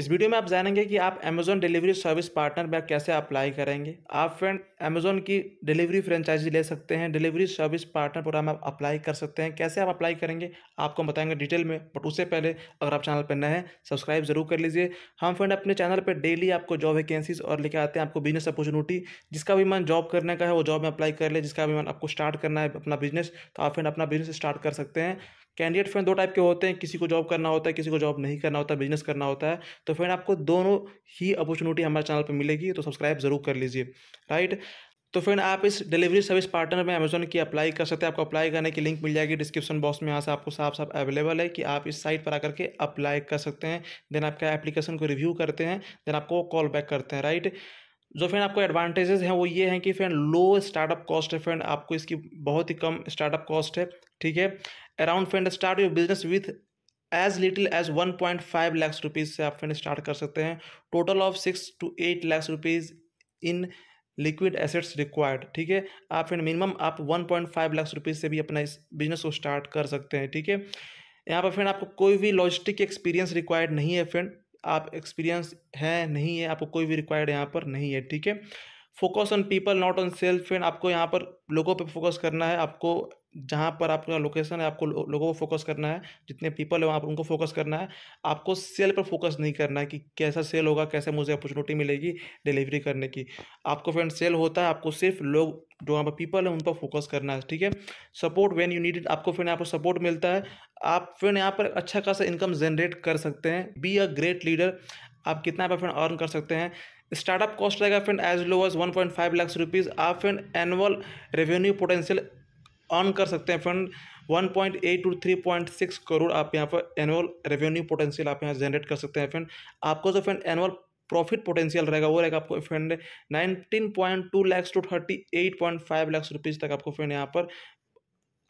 इस वीडियो में आप जानेंगे कि आप अमेजोन डिलीवरी सर्विस पार्टनर में कैसे अप्लाई करेंगे आप फ्रेंड अमेजोन की डिलीवरी फ्रेंचाइजी ले सकते हैं डिलीवरी सर्विस पार्टनर प्रोग्राम आप अप्लाई कर सकते हैं कैसे आप अप्लाई करेंगे आपको हम बताएंगे डिटेल में बट उससे पहले अगर आप चैनल पर नए हैं सब्सक्राइब जरूर कर लीजिए हम फ्रेंड अपने चैनल पर डेली आपको जॉब वैकेंसीज और लेके आते हैं आपको बिजनेस अपॉर्चुनिटी जिसका भी मन जॉब करने का है वो जॉब में अप्लाई कर ले जिसका भी मन आपको स्टार्ट करना है अपना बिजनेस तो आप फ्रेंड अपना बिजनेस स्टार्ट कर सकते हैं कैंडिडेट फ्रेंड दो टाइप के होते हैं किसी को जॉब करना होता है किसी को जॉब नहीं करना होता है बिजनेस करना होता है तो फ्रेंड आपको दोनों ही अपॉर्चुनिटी हमारे चैनल पर मिलेगी तो सब्सक्राइब जरूर कर लीजिए राइट तो फ्रेंड आप इस डिलीवरी सर्विस पार्टनर में अमेजोन की अप्लाई कर सकते हैं आपको अप्लाई करने की लिंक मिल जाएगी डिस्क्रिप्शन बॉक्स में यहाँ से आपको साफ साफ अवेलेबल है कि आप इस साइट पर आकर के अप्लाई कर सकते हैं देन आपका एप्लीकेशन को रिव्यू करते हैं देन आपको कॉल बैक करते हैं राइट जो फ्रेंड आपको एडवांटेजेस हैं वो ये हैं कि फ्रेंड लो स्टार्टअप कॉस्ट है फ्रेंड आपको इसकी बहुत ही कम स्टार्टअप कॉस्ट है ठीक है around friend start your business with as little as one point five lakhs rupees से आप फ्रेंड स्टार्ट कर सकते हैं total of six to eight lakhs rupees in liquid assets required ठीक है आप फ्रेंड मिनिमम आप one point five lakhs rupees से भी अपना इस बिजनेस को स्टार्ट कर सकते हैं ठीक है यहाँ पर फ्रेंड आपको कोई भी लॉजिस्टिक एक्सपीरियंस रिक्वायर्ड नहीं है फ्रेंड आप एक्सपीरियंस है नहीं है आपको कोई भी रिक्वायर्ड यहाँ पर नहीं है ठीक है focus on people not on self friend आपको यहाँ पर लोगों पे फोकस करना है आपको जहाँ पर आपका लोकेशन है आपको लोगों को फोकस करना है जितने पीपल है वहाँ पर उनको फोकस करना है आपको सेल पर फोकस नहीं करना है कि कैसा सेल होगा कैसे मुझे अपॉर्चुनिटी मिलेगी डिलीवरी करने की आपको फ्रेंड सेल होता है आपको सिर्फ लोग जो वहाँ पर पीपल है उन पर फोकस करना है ठीक है सपोर्ट वेन यू नीड आपको फ्रेंड यहाँ पर सपोर्ट मिलता है आप फ्रेंड यहाँ पर अच्छा खासा इनकम जनरेट कर सकते हैं बी अ ग्रेट लीडर आप कितना पर फ्रेंड अर्न कर सकते हैं स्टार्टअप कॉस्ट रहेगा friend as low as one point five lakh rupees आप friend annual revenue potential earn कर सकते हैं friend one point eight to three point six crore आप यहाँ पर एनुअल रेवेन्यू पोटेंशियल आप यहाँ जनरेट कर सकते हैं फ्रेंड आपको जो फ्रेंड एनुअल प्रॉफिट पोटेंशियल रहेगा वो रहेगा आपको friend nineteen point two lakhs to thirty eight point five lakhs rupees तक आपको फ्रेंड यहाँ पर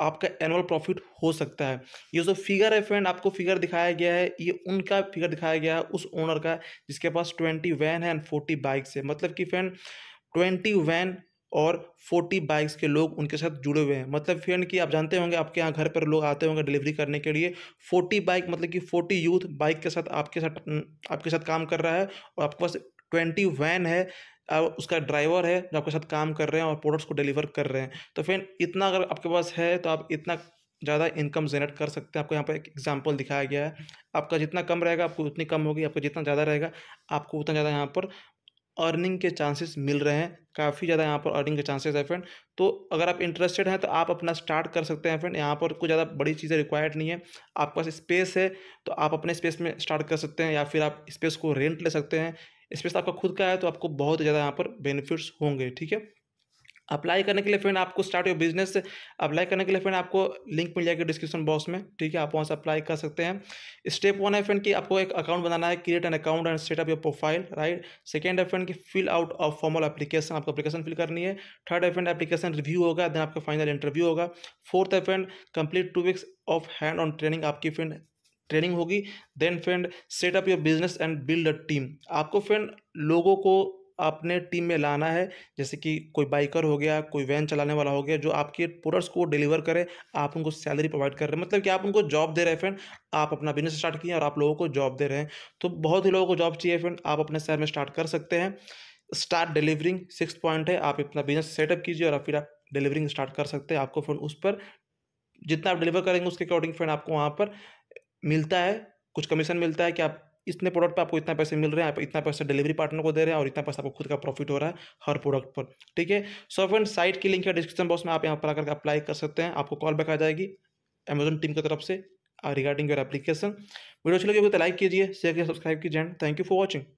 आपका एनुअल प्रॉफिट हो सकता है ये जो फिगर है फ्रेंड आपको फिगर दिखाया गया है ये उनका फिगर दिखाया गया है उस ओनर का जिसके पास ट्वेंटी वैन है एंड फोर्टी बाइक्स है मतलब कि फ्रेंड ट्वेंटी वैन और फोर्टी बाइक्स के लोग उनके साथ जुड़े हुए हैं मतलब फ्रेंड कि आप जानते होंगे आपके यहाँ घर पर लोग आते होंगे डिलीवरी करने के लिए फोर्टी बाइक मतलब कि फोर्टी यूथ बाइक के साथ आपके साथ आपके साथ काम कर रहा है और आपके पास ट्वेंटी वैन है और उसका ड्राइवर है जो आपके साथ काम कर रहे हैं और प्रोडक्ट्स को डिलीवर कर रहे हैं तो फ्रेंड इतना अगर आपके पास है तो आप इतना ज़्यादा इनकम जनरेट कर सकते हैं आपको यहाँ पर एक एग्जाम्पल दिखाया गया है आपका जितना कम रहेगा आपको उतनी कम होगी आपका जितना ज़्यादा रहेगा आपको उतना ज़्यादा यहाँ पर अर्निंग के चांसेस मिल रहे हैं काफ़ी ज़्यादा यहाँ पर अर्निंग के चांसेस है फ्रेंड तो अगर आप इंटरेस्टेड हैं तो आप अपना स्टार्ट कर सकते हैं फ्रेंड यहाँ पर कोई ज़्यादा बड़ी चीज़ें रिक्वायर्ड नहीं है आपके पास स्पेस है तो आप अपने स्पेस में स्टार्ट कर सकते हैं या फिर आप स्पेस को रेंट ले सकते हैं स्पेस आपका खुद का है तो आपको बहुत ज़्यादा यहाँ पर बेनिफिट्स होंगे ठीक है अप्लाई करने के लिए फ्रेंड आपको स्टार्ट योर बिजनेस अप्लाई करने के लिए फ्रेंड आपको लिंक मिल जाएगी डिस्क्रिप्शन बॉक्स में ठीक है आप वहाँ से अप्लाई कर सकते हैं स्टेप वन है फ्रेंड कि आपको एक अकाउंट बनाना है create an account and set up your profile right second है फ्रेंड की fill out of formal application आपको अपलीकेशन फिल करनी है थर्ड है फ्रेंड एप्लीकेशन रिव्यू होगा देन आपका फाइनल इंटरव्यू होगा फोर्थ है friend complete two weeks of hand on training आपकी फ्रेंड ट्रेनिंग होगी then friend set up your business and build a team आपको फ्रेंड लोगों को आपने टीम में लाना है जैसे कि कोई बाइकर हो गया कोई वैन चलाने वाला हो गया जो आपके प्रोडक्ट्स को डिलीवर करे आप उनको सैलरी प्रोवाइड कर रहे हैं मतलब कि आप उनको जॉब दे रहे हैं फ्रेंड आप अपना बिजनेस स्टार्ट किए और आप लोगों को जॉब दे रहे हैं तो बहुत ही लोगों को जॉब चाहिए फ्रेंड आप अपने शहर में स्टार्ट कर सकते हैं स्टार्ट डिलीवरिंग सिक्स पॉइंट है आप अपना बिजनेस सेटअप कीजिए और फिर आप डिलीवरिंग स्टार्ट कर सकते हैं आपको फ्रेंड उस पर जितना आप डिलीवर करेंगे उसके अकॉर्डिंग फ्रेंड आपको वहाँ पर मिलता है कुछ कमीशन मिलता है कि आप इतने प्रोडक्ट पर आपको इतना पैसे मिल रहे हैं आप इतना पैसा डिलीवरी पार्टनर को दे रहे हैं और इतना पैसा आपको खुद का प्रॉफिट हो रहा है हर प्रोडक्ट पर ठीक है सो फ्रेंड साइट की लिंक है डिस्क्रिप्शन बॉक्स में आप यहाँ पर आकर अप्लाई कर सकते हैं आपको कॉल बैक आ जाएगी अमेजन टीम की तरफ से रिगार्डिंग योर एप्लीकेशन वीडियो अच्छी लगी तो लाइक कीजिए शेयर कीजिए सब्सक्राइब कीजिए थैंक यू फॉर वॉचिंग